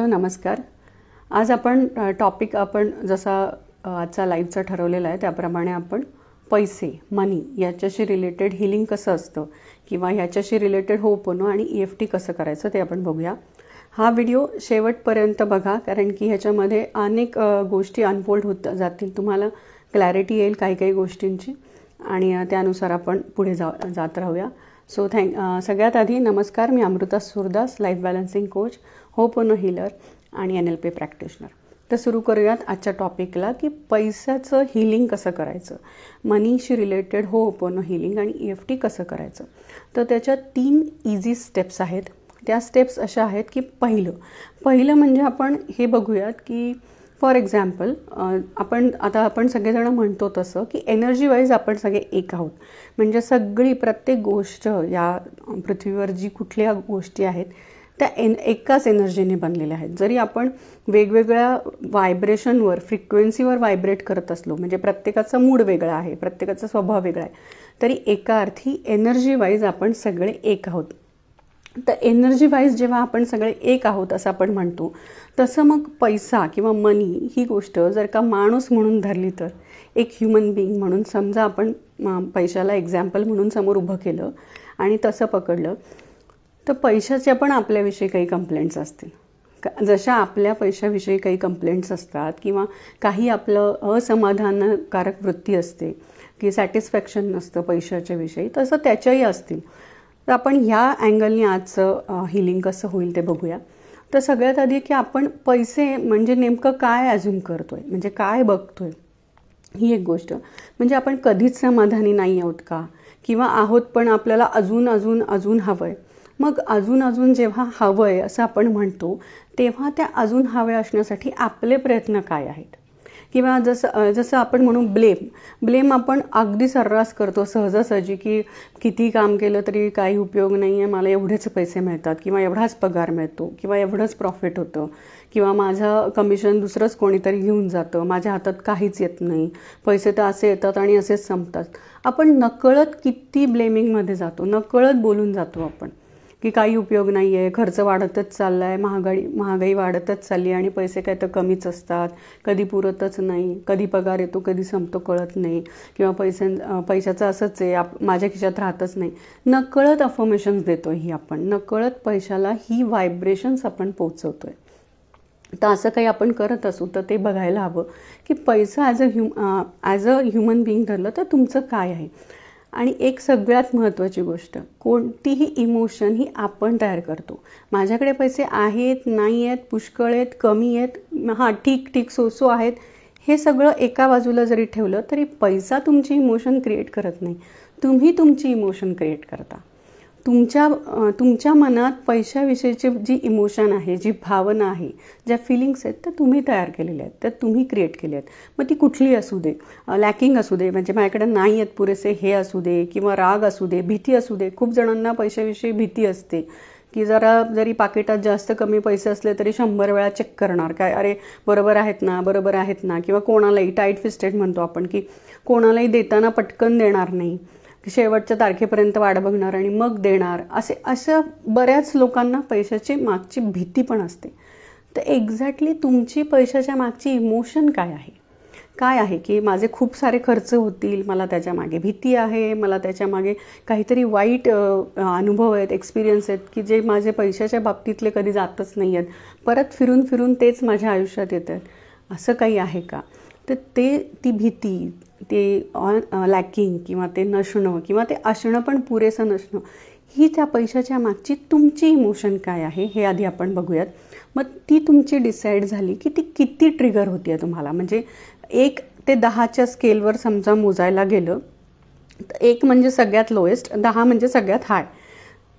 नमस्कार आज आपण टॉपिक आपण जसा आजचा लाईव्हचा ठरवलेला आहे त्याप्रमाणे आपण पैसे मनी याच्याशी रिलेटेड हिलिंग कसं असतं किंवा ह्याच्याशी रिलेटेड पोनो आणि ई एफ टी कसं करायचं ते आपण बघूया हा व्हिडिओ शेवटपर्यंत बघा कारण की ह्याच्यामध्ये अनेक गोष्टी अनफोल्ड होत जातील तुम्हाला क्लॅरिटी येईल काही काही गोष्टींची आणि त्यानुसार आपण पुढे जा जात राहूया सो थँक सगळ्यात आधी नमस्कार मी Amrita Surdas life balancing coach hope healer आणि एन एल पी प्रॅक्टिशनर तर सुरू करूयात आजच्या टॉपिकला की पैशाचं हिलिंग कसं करायचं मनीशी रिलेटेड हो ओपोनो हिलिंग आणि ई एफ टी कसं करायचं तर त्याच्या तीन इझी स्टेप्स आहेत त्या स्टेप्स अशा आहेत की पहिलं पहिलं म्हणजे आपण हे बघूयात की फॉर एक्झाम्पल आपण आता आपण सगळेजण म्हणतो तसं की एनर्जी वाईज आपण सगळे एक आहोत म्हणजे सगळी प्रत्येक गोष्ट या पृथ्वीवर जी कुठल्या गोष्टी आहेत त्या एन एकाच एनर्जीने बनलेल्या आहेत जरी आपण वेगवेगळ्या व्हायब्रेशनवर फ्रिक्वेन्सीवर व्हायब्रेट करत असलो म्हणजे प्रत्येकाचा मूड वेगळा आहे प्रत्येकाचा स्वभाव वेगळा आहे तरी एका अर्थी एनर्जी वाईज आपण सगळे एक आहोत तर एनर्जी वाईज जेव्हा आपण सगळे एक आहोत असं आपण म्हणतो तसं मग पैसा किंवा मनी ही गोष्ट जर का माणूस म्हणून धरली तर एक ह्युमन बिईंग म्हणून समजा आपण पैशाला एक्झाम्पल म्हणून समोर उभं केलं आणि तसं पकडलं तर पैशाच्या पण आपल्याविषयी काही कंप्लेंट्स असतील जशा आपल्या पैशाविषयी काही कंप्लेंट्स असतात किंवा काही आपलं असमाधानकारक वृत्ती असते की सॅटिस्फॅक्शन नसतं पैशाच्या विषयी तसं त्याच्याही असतील तर आपण ह्या अँगलने आजचं हिलिंग कसं होईल ते बघूया तर सगळ्यात आधी की आपण पैसे म्हणजे नेमकं काय अजून करतोय म्हणजे काय बघतोय ही एक गोष्ट म्हणजे आपण कधीच समाधानी नाही आहोत का किंवा आहोत पण आपल्याला अजून अजून अजून हवं आहे मग अजून अजून जेव्हा हवं आहे असं आपण म्हणतो तेव्हा त्या अजून हव्या असण्यासाठी आपले प्रयत्न काय आहेत किंवा जसं जसं आपण म्हणू ब्लेम ब्लेम आपण अगदी सर्रास करतो सहजासहजी की किती काम केलं तरी काही उपयोग नाही आहे मला एवढेच पैसे मिळतात किंवा एवढाच पगार मिळतो किंवा एवढंच प्रॉफिट होतं किंवा माझं कमिशन दुसरंच कोणीतरी घेऊन जातं माझ्या हातात काहीच येत नाही पैसे तर असे येतात आणि असेच संपतात आपण नकळत किती ब्लेमिंगमध्ये जातो नकळत बोलून जातो आपण की काही उपयोग नाही आहे खर्च वाढतच चालला आहे महागाई महागाई वाढतच चालली आहे आणि पैसे काय तर कमीच असतात कधी पुरतच नाही कधी पगार येतो कधी संपतो कळत नाही किंवा पैशां पैशाचं असंच आहे आप माझ्या खिशात राहतच नाही नकळत अफर्मेशन्स देतो ही आपण नकळत पैशाला ही व्हायब्रेशन्स आपण पोचवतोय तर असं काही आपण करत असू तर ते बघायला हवं की पैसा as a human as a human being धरलं तर तुमचं काय आहे आणि एक सगळ्यात महत्त्वाची गोष्ट कोणतीही इमोशन ही आपण तयार करतो माझ्याकडे पैसे आहेत नाही आहेत पुष्कळ आहेत कमी आहेत हां ठीक ठीक सोसो आहेत हे सगळं एका बाजूला जरी ठेवलं तरी पैसा तुमची इमोशन क्रिएट करत नाही तुम्ही तुमची इमोशन क्रिएट करता तुमच्या तुमच्या मनात पैशाविषयीची जी इमोशन आहे जी भावना आहे ज्या फिलिंग्स आहेत त्या तुम्ही तयार केलेल्या आहेत त्या तुम्ही क्रिएट केल्या आहेत मग ती कुठली असू दे लॅकिंग असू दे म्हणजे माझ्याकडे नाही आहेत पुरेसे हे असू दे किंवा राग असू दे भीती असू दे खूप जणांना पैशाविषयी भीती असते की जरा जरी पाकिटात जास्त कमी पैसे असले तरी शंभर वेळा चेक करणार काय अरे बरोबर आहेत ना बरोबर आहेत ना किंवा कोणालाही टाईट फिस्टेड म्हणतो आपण की कोणालाही देताना पटकन देणार नाही शेवटच्या तारखेपर्यंत वाढ बघणार आणि मग देणार असे अशा बऱ्याच लोकांना पैशाची मागची भीती पण असते तर एक्झॅक्टली तुमची पैशाच्या मागची इमोशन काय आहे काय आहे की माझे खूप सारे खर्च होतील मला त्याच्या मागे भीती आहे मला त्याच्या मागे काहीतरी वाईट अनुभव आहेत एक्सपिरियन्स आहेत की जे माझे पैशाच्या बाबतीतले कधी जातच नाही आहेत परत फिरून फिरून तेच माझ्या आयुष्यात येतात असं काही आहे का तर ते ती भीती ते ऑन लॅकिंग किंवा ते नसणं किंवा ते असणं पण पुरेसं नसणं ही त्या पैशाच्या मागची तुमची इमोशन काय आहे हे आधी आपण बघूयात मग ती तुमची डिसाईड झाली की ती किती ट्रिगर होती आहे तुम्हाला म्हणजे एक ते दहाच्या स्केलवर समजा मोजायला गेलं तर एक म्हणजे सगळ्यात लोएस्ट दहा म्हणजे सगळ्यात हाय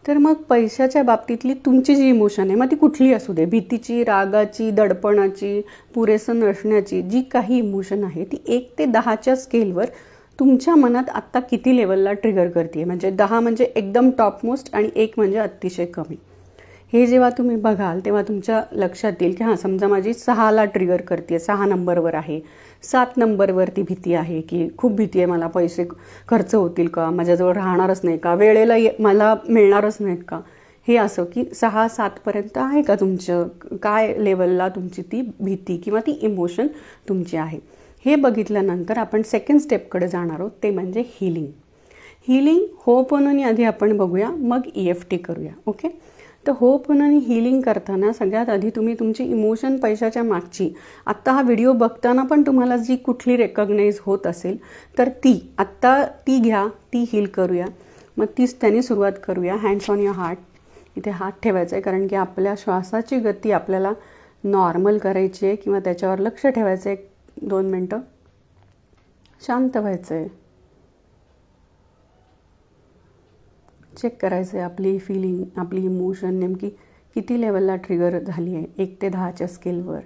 तर मग पैशाच्या बाबतीतली तुमची जी इमोशन आहे मग ती कुठली असू दे भीतीची रागाची दडपणाची पुरेसं नसण्याची जी काही इमोशन आहे ती एक ते दहाच्या स्केलवर तुमच्या मनात आत्ता किती लेवलला ट्रिगर करते म्हणजे दहा म्हणजे एकदम टॉपमोस्ट आणि एक म्हणजे अतिशय कमी हे जेव्हा तुम्ही बघाल तेव्हा तुमच्या लक्षात येईल की हां समजा माझी सहाला ट्रिगर करते सहा नंबरवर आहे सात ती भीती आहे की खूप भीती आहे मला पैसे खर्च होतील का माझ्याजवळ राहणारच नाही का वेळेला ये मला मिळणारच नाहीत का हे असं की सहा सातपर्यंत आहे का तुमचं काय लेवलला तुमची ती भीती किंवा ती इमोशन तुमची आहे हे बघितल्यानंतर आपण सेकंड स्टेपकडे जाणार आहोत ते म्हणजे हिलिंग हिलिंग हो पण आधी आपण बघूया मग ई एफ टी करूया ओके तर होप आणि हिलिंग करताना सगळ्यात आधी तुम्ही तुमची इमोशन पैशाच्या मागची आत्ता हा व्हिडिओ बघताना पण तुम्हाला जी कुठली रेकग्नाईज होत असेल तर ती आत्ता ती घ्या ती हील करूया मग तीच त्याने सुरुवात करूया हँड्स ऑन युअर हार्ट इथे हात ठेवायचा आहे कारण की आपल्या श्वासाची गती आपल्याला नॉर्मल करायची आहे किंवा त्याच्यावर लक्ष ठेवायचं आहे दोन मिनटं शांत व्हायचं आहे चेक करायचं आहे आपली फिलिंग आपली इमोशन नेमकी किती लेवलला ट्रिगर झाली आहे एक ते दहाच्या स्केलवर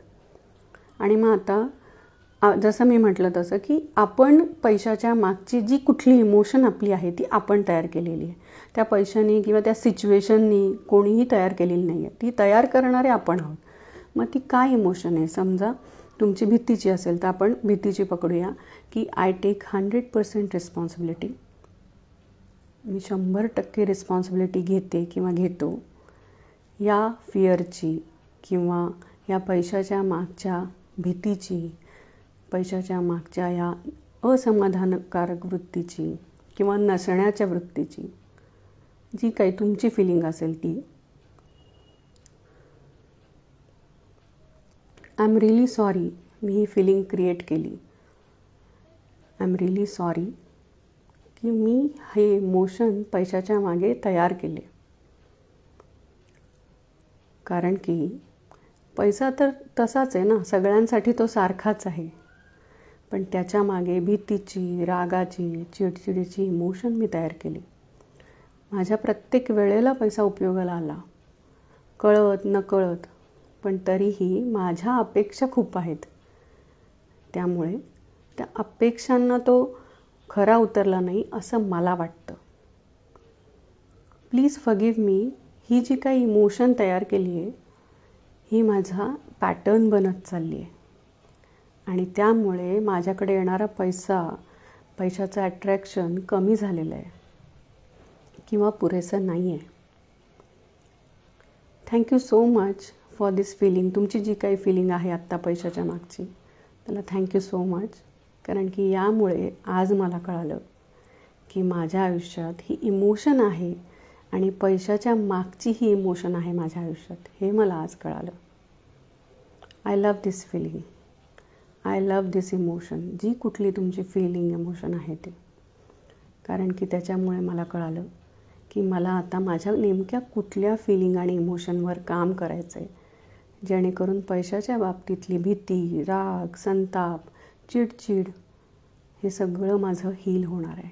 आणि मग आता जसं मी म्हटलं तसं की आपण पैशाच्या मागची जी कुठली इमोशन आपली आहे ती आपण तयार केलेली आहे त्या पैशाने किंवा त्या सिच्युएशननी कोणीही तयार केलेली नाही आहे ती तयार करणारे आपण आहोत मग ती काय इमोशन आहे समजा तुमची भीतीची असेल तर आपण भीतीची पकडूया की I take hundred percent responsibility मी शंभर टक्के रिस्पॉन्सिबिलिटी घेते किंवा घेतो या फिअरची किंवा या पैशाच्या मागच्या भीतीची पैशाच्या मागच्या या असमाधानकारक वृत्तीची किंवा नसण्याच्या वृत्तीची जी काही तुमची फिलिंग असेल ती आय एम रिअली सॉरी मी ही फिलिंग क्रिएट केली आय एम रिअली सॉरी की मी हे मोशन पैशाच्या मागे तयार केले कारण की पैसा तर तसाच आहे ना सगळ्यांसाठी तो सारखाच आहे पण त्याच्या मागे भीतीची रागाची चिडचिडीची इमोशन मी तयार केली माझ्या प्रत्येक वेळेला पैसा उपयोगाला आला कळत न कळत पण तरीही माझ्या अपेक्षा खूप आहेत त्यामुळे त्या अपेक्षांना तो खरा उतरला नाही असं मला वाटतं प्लीज फगीव मी ही जी काही इमोशन तयार केली आहे ही माझा पॅटर्न बनत चालली आहे आणि त्यामुळे माझ्याकडे येणारा पैसा पैशाचं ॲट्रॅक्शन कमी झालेलं आहे किंवा पुरेसं नाही आहे thank you so much for this feeling तुमची जी काही फिलिंग आहे आत्ता पैशाच्या मागची त्याला थँक्यू सो मच कारण की यामुळे आज मला कळालं की माझ्या आयुष्यात ही इमोशन आहे आणि पैशाच्या मागची ही इमोशन आहे माझ्या आयुष्यात हे मला आज कळालं I love this feeling I love this emotion जी कुठली तुमची फिलिंग इमोशन आहे ते कारण की त्याच्यामुळे मला कळालं की मला आता माझ्या नेमक्या कुठल्या फिलिंग आणि इमोशनवर काम करायचं आहे जेणेकरून पैशाच्या बाबतीतली भीती राग संताप चिडचिड हे सगळं माझं हील होणार आहे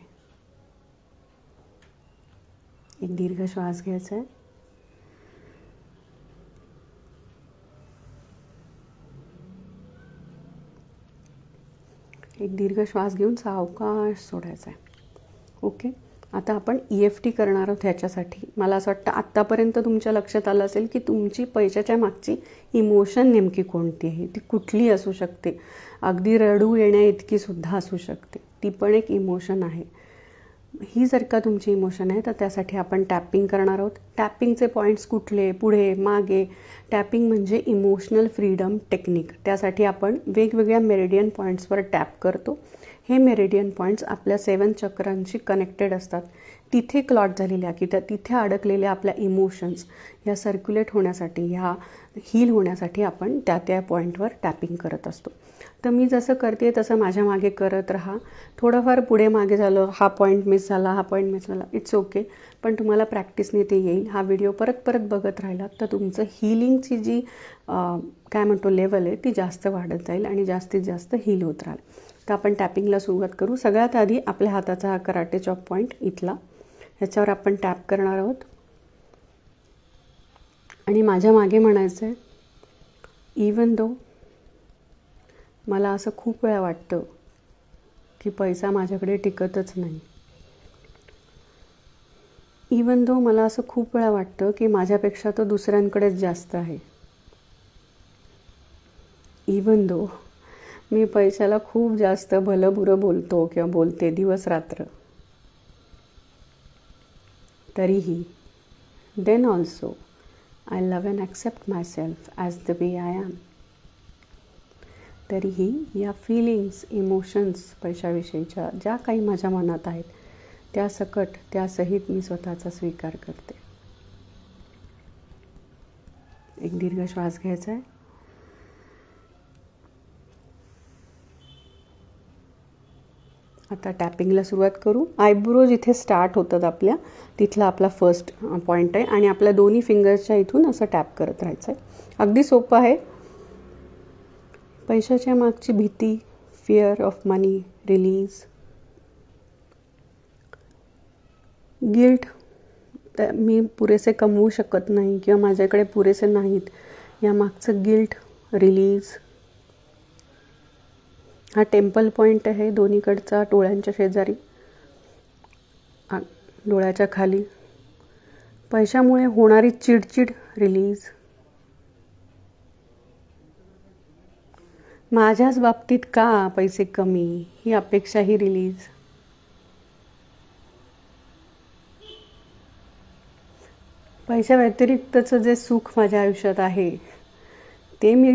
एक दीर्घ श्वास घ्यायचा आहे एक दीर्घ श्वास घेऊन सावकाश सोडायचा आहे ओके आता आपण ई एफ टी करणार आहोत ह्याच्यासाठी मला असं वाटतं आत्तापर्यंत तुमच्या लक्षात आलं असेल की तुमची पैशाच्या मागची इमोशन नेमकी कोणती आहे ती कुठली असू शकते अगदी रडू येण्या सुद्धा असू शकते ती पण एक इमोशन आहे ही जर का तुमची इमोशन आहे तर त्यासाठी आपण टॅपिंग करणार आहोत टॅपिंगचे पॉईंट्स कुठले पुढे मागे टॅपिंग म्हणजे इमोशनल फ्रीडम टेक्निक त्यासाठी आपण वेगवेगळ्या मेरिडियन पॉईंट्सवर टॅप करतो हे मेरिडियन पॉईंट्स आपल्या सेवन चक्रांशी कनेक्टेड असतात तिथे क्लॉट झालेल्या की त्या तिथे अडकलेल्या आपल्या इमोशन्स ह्या सर्क्युलेट होण्यासाठी ह्या हील होण्यासाठी आपण त्या त्या पॉईंटवर टॅपिंग करत असतो तर मी जसं करते तसं माझ्या मागे करत राहा थोडंफार पुढे मागे झालं हा पॉईंट मिस झाला हा पॉईंट मिस झाला इट्स ओके पण तुम्हाला प्रॅक्टिसने ते येईल हा व्हिडिओ परत परत बघत राहिलात तर तुमचं हिलिंगची जी काय म्हणतो लेवल आहे ती जास्त वाढत जाईल आणि जास्तीत जास्त हील होत राहील तर आपण टॅपिंगला सुरुवात करू सगळ्यात आधी आपल्या हाताचा हा कराटे चॉप पॉईंट इथला ह्याच्यावर आपण टॅप करणार आहोत आणि माझ्या मागे म्हणायचं आहे इवन दो मला असं खूप वेळा वाटतं की पैसा माझ्याकडे टिकतच नाही इवन दो मला असं खूप वेळा वाटतं की माझ्यापेक्षा तो दुसऱ्यांकडेच जास्त आहे इवन दो मी पैशाला खूप जास्त भलंबुरं बोलतो किंवा बोलते दिवस रात्र तरीही then also I love and accept myself as the way I am तरीही या फिलिंग्स इमोशन्स पैशाविषयीच्या ज्या काही माझ्या मनात आहेत त्या सकट त्या त्यासहित मी स्वतःचा स्वीकार करते एक दीर्घ श्वास घ्यायचा आहे आता टॅपिंगला सुरुवात करू आयब्रो जिथे स्टार्ट होतात आपल्या तिथला आपला फर्स्ट पॉईंट आहे आणि आपल्या दोन्ही फिंगर्सच्या इथून असं टॅप करत राहायचं आहे अगदी सोपं आहे पैशाच्या मागची भीती fear of money release guilt मी पुरेसे कमवू शकत नाही किंवा माझ्याकडे पुरेसे नाहीत या मागचं गिल्ट रिलीज हा टेम्पल पॉईंट आहे दोन्हीकडचा डोळ्यांच्या शेजारी डोळ्याच्या खाली पैशामुळे होणारी चिडचिड रिलीज माझ्याच बाबतीत का पैसे कमी ही अपेक्षाही रिलीज पैशा व्यतिरिक्तचं जे सुख माझ्या आयुष्यात आहे ते मी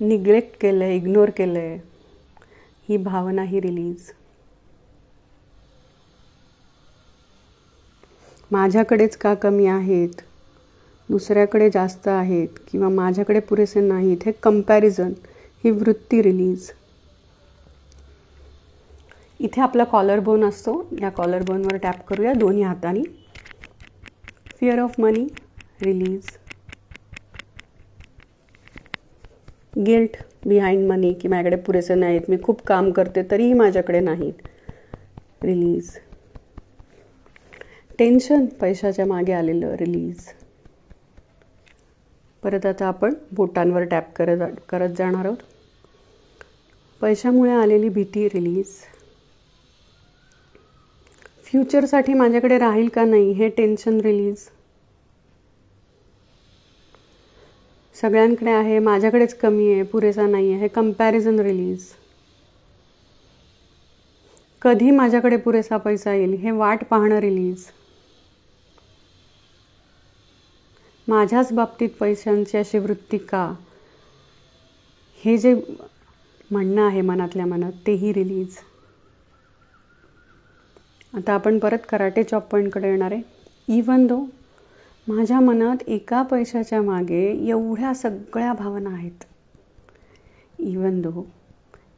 निग्लेक्ट केलं इग्नोर केलं ही भावना ही रिलीज माझ्याकडेच का कमी आहेत दुसऱ्याकडे जास्त आहेत किंवा माझ्याकडे पुरेसे नाहीत हे कम्पॅरिझन ही वृत्ती रिलीज इथे आपला कॉलर बोन असतो या कॉलर बोनवर टॅप करूया दोन्ही हाताने fear of money release guilt behind money की माझ्याकडे पुरेसे नाहीत मी खूप काम करते तरीही माझ्याकडे नाहीत रिलीज टेन्शन पैशाच्या मागे आलेलं रिलीज परत आता आपण बोटांवर टॅप करत करत जाणार आहोत पैशामुळे आलेली भीती रिलीज फ्युचरसाठी माझ्याकडे राहील का नाही हे टेन्शन रिलीज सगळ्यांकडे आहे माझ्याकडेच कमी आहे पुरेसा नाही आहे हे कम्पॅरिझन रिलीज कधी माझ्याकडे पुरेसा पैसा येईल हे वाट पाहणं रिलीज माझ्याच बाबतीत पैशांची अशी वृत्ती का हे जे म्हणणं आहे मनातल्या मनात तेही रिलीज आता आपण परत कराटे चॉप पॉईंटकडे येणार आहे इवन दो माझ्या मनात एका पैशाच्या मागे एवढ्या सगळ्या भावना आहेत इवन दो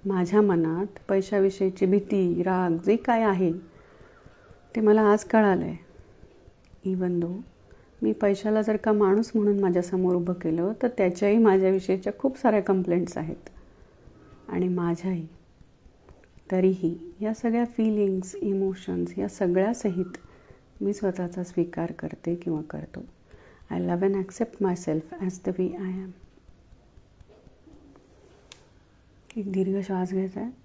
माझ्या मनात पैशाविषयीची भीती राग जे काय आहे ते मला आज कळालं आहे इवन दो मी पैशाला जर का माणूस म्हणून माझ्यासमोर उभं केलं तर त्याच्याही माझ्याविषयीच्या खूप साऱ्या कंप्लेंट्स आहेत आणि माझ्याही तरीही या सगळ्या फिलिंग्स इमोशन्स या सगळ्यासहित मी स्वतःचा स्वीकार करते किंवा करतो I love and accept myself as the we I am एक दीर्घ श्वास घ्यायचा आहे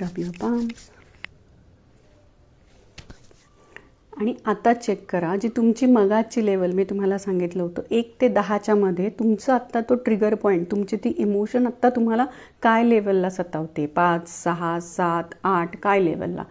rub your palms आणि आता चेक करा जी तुमची मगाची लेवल मी तुम्हाला सांगितलं होतं एक ते दहाच्यामध्ये तुमचं आत्ता तो ट्रिगर पॉईंट तुमची ती इमोशन आत्ता तुम्हाला काय लेवलला सतावते पाच सहा सात आठ काय लेवलला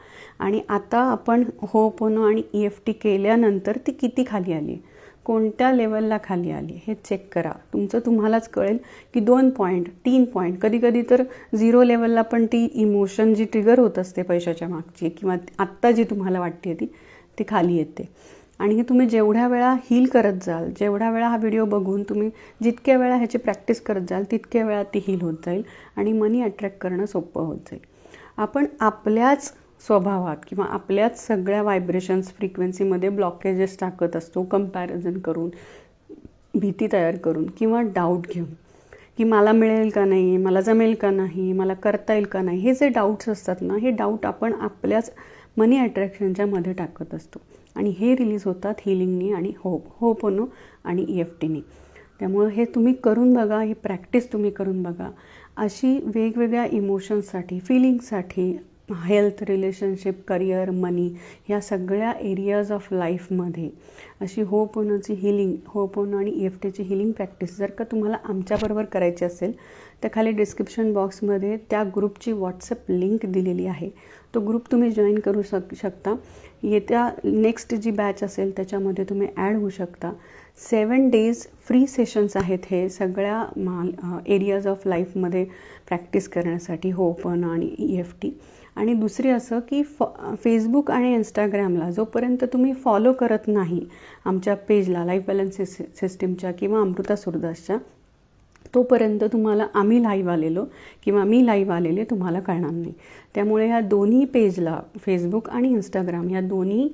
आणि आता आपण हो पोनो आणि ई एफ टी केल्यानंतर ती किती खाली आली कोणत्या लेवलला खाली आली हे चेक करा तुमचं तुम्हालाच कळेल की दोन पॉईंट तीन पॉईंट कधी कधी तर झिरो लेवलला पण ती इमोशन जी ट्रिगर होत असते पैशाच्या मागची किंवा आत्ता जी तुम्हाला वाटते ती ती खाली येते आणि हे तुम्ही जेवढ्या वेळा हील करत जाल जेवढ्या वेळा हा व्हिडिओ बघून तुम्ही जितक्या वेळा ह्याची प्रॅक्टिस करत जाल तितक्या वेळा ती हील होत जाईल आणि मनी अट्रॅक्ट करणं सोपं होत जाईल आपण आपल्याच स्वभावात किंवा आपल्याच सगळ्या व्हायब्रेशन्स फ्रिक्वेन्सीमध्ये ब्लॉकेजेस टाकत असतो कम्पॅरिझन करून भीती तयार करून किंवा डाऊट घेऊन की मला मिळेल का नाही मला जमेल का नाही मला करता येईल का नाही हे जे डाऊट्स असतात ना हे डाऊट आपण आपल्याच मनी अट्रॅक्शनच्या मध्ये टाकत असतो आणि हे रिलीज होतात हिलिंगनी आणि होप होपोनो आणि ई एफ टीनी त्यामुळं हे तुम्ही करून बघा ही प्रॅक्टिस तुम्ही करून बघा अशी वेगवेगळ्या इमोशन्ससाठी फिलिंगसाठी हेल्थ रिलेशनशिप करिअर मनी ह्या सगळ्या एरियाज ऑफ लाईफमध्ये अशी होपोनोची हीलिंग हिलिंग हो आणि ई एफ टीची हिलिंग प्रॅक्टिस जर का तुम्हाला आमच्याबरोबर करायची असेल तर खाली डिस्क्रिप्शन बॉक्समध्ये त्या ग्रुपची व्हॉट्सअप लिंक दिलेली आहे तो ग्रुप तुम्ही जॉईन करू शक शकता येत्या नेक्स्ट जी बॅच असेल त्याच्यामध्ये तुम्ही ॲड होऊ शकता सेवन डेज फ्री सेशन्स आहेत हे सगळ्या माल एरियाज ऑफ लाईफमध्ये प्रॅक्टिस करण्यासाठी होपन आणि ई एफ टी आणि दुसरी असं की फ फेसबुक आणि इंस्टाग्रामला जोपर्यंत तुम्ही फॉलो करत नाही आमच्या पेजला लाईफ बॅलन्स सिस सिस्टीमच्या किंवा अमृता सुरदासच्या तोपर्यंत तुम्हाला आम्ही लाईव्ह आलेलो किंवा मी लाईव्ह आलेले तुम्हाला कळणार नाही त्यामुळे ह्या दोन्ही पेजला फेसबुक आणि इंस्टाग्राम या दोन्ही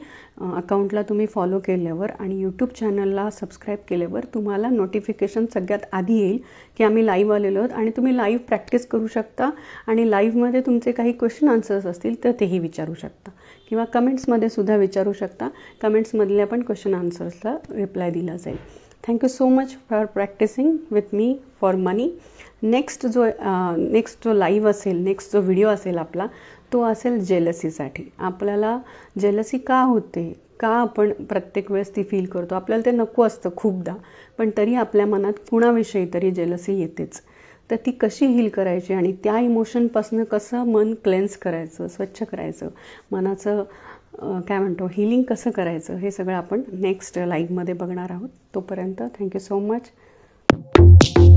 अकाउंटला तुम्ही फॉलो केल्यावर आणि यूट्यूब चॅनलला सबस्क्राईब केल्यावर तुम्हाला नोटिफिकेशन सगळ्यात आधी येईल की आम्ही लाईव्ह आलेलो आहोत आणि तुम्ही लाईव्ह प्रॅक्टिस करू शकता आणि लाईव्हमध्ये तुमचे काही क्वेश्चन आन्सर्स असतील तर तेही विचारू शकता किंवा कमेंट्समध्ये सुद्धा विचारू शकता कमेंट्समधल्या पण क्वेश्चन आन्सर्सला रिप्लाय दिला जाईल thank you you so much for practicing with me for money next जो नेक्स्ट जो लाईव्ह असेल नेक्स्ट जो व्हिडिओ असेल आपला तो असेल जेलसीसाठी आपल्याला जेलसी का होते का आपण प्रत्येक वेळेस ती फील करतो आपल्याला ते नको असतं खूपदा पण तरी आपल्या मनात कुणाविषयी तरी जेलसी येतेच तर ती कशी हील करायची आणि त्या इमोशनपासनं कसं मन क्लेन्स करायचं स्वच्छ करायचं मनाचं काय म्हणतो हिलिंग कसं करायचं हे सगळं आपण नेक्स्ट लाईव्हमध्ये बघणार आहोत तोपर्यंत थँक्यू सो मच